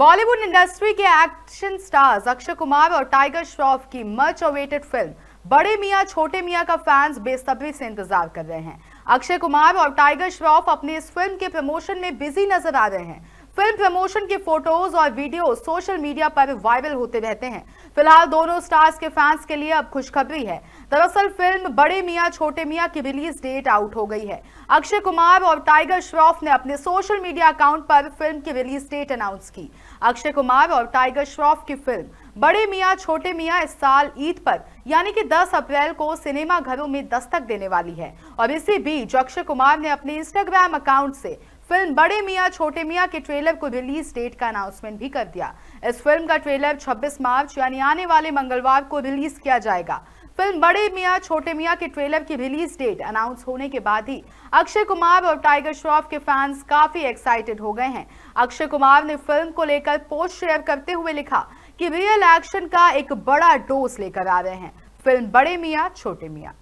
Bollywood industry के action stars Akshay Kumar और टाइगर श्रॉफ की मच अवेटेड फिल्म बड़े मियाँ छोटे मियाँ का फैंस बेसब्री से इंतजार कर रहे हैं अक्षय कुमार और टाइगर श्रॉफ अपनी इस फिल्म के प्रमोशन में बिजी नजर आ रहे हैं फिल्म प्रमोशन के फोटोज और वीडियो सोशल मीडिया पर वायरल होते रहते हैं फिलहाल दोनों स्टार्स के फैंस के लिए अब खुशखबरी है दरअसल फिल्म बड़े मियाँ छोटे मियाँ की रिलीज डेट आउट हो गई है अक्षय कुमार और टाइगर श्रॉफ ने अपने सोशल मीडिया अकाउंट पर फिल्म की रिलीज डेट अनाउंस की अक्षय कुमार और टाइगर श्रॉफ की फिल्म बड़े मियाँ छोटे मियाँ इस साल ईद पर यानी कि 10 अप्रैल को सिनेमा घरों में दस्तक देने वाली है और इसी बीच अक्षय कुमार ने अपने इंस्टाग्राम अकाउंट से फिल्म बड़े मियाँ छोटे मियाँ के ट्रेलर को रिलीज डेट का अनाउंसमेंट भी कर दिया इस फिल्म का ट्रेलर 26 मार्च यानी आने वाले मंगलवार को रिलीज किया जाएगा फिल्म बड़े मियाँ छोटे मियाँ के ट्रेलर की रिलीज डेट अनाउंस होने के बाद ही अक्षय कुमार और टाइगर श्रॉफ के फैंस काफी एक्साइटेड हो गए हैं अक्षय कुमार ने फिल्म को लेकर पोस्ट शेयर करते हुए लिखा कि रियल एक्शन का एक बड़ा डोज लेकर आ रहे हैं फिल्म बड़े मियाँ छोटे मियाँ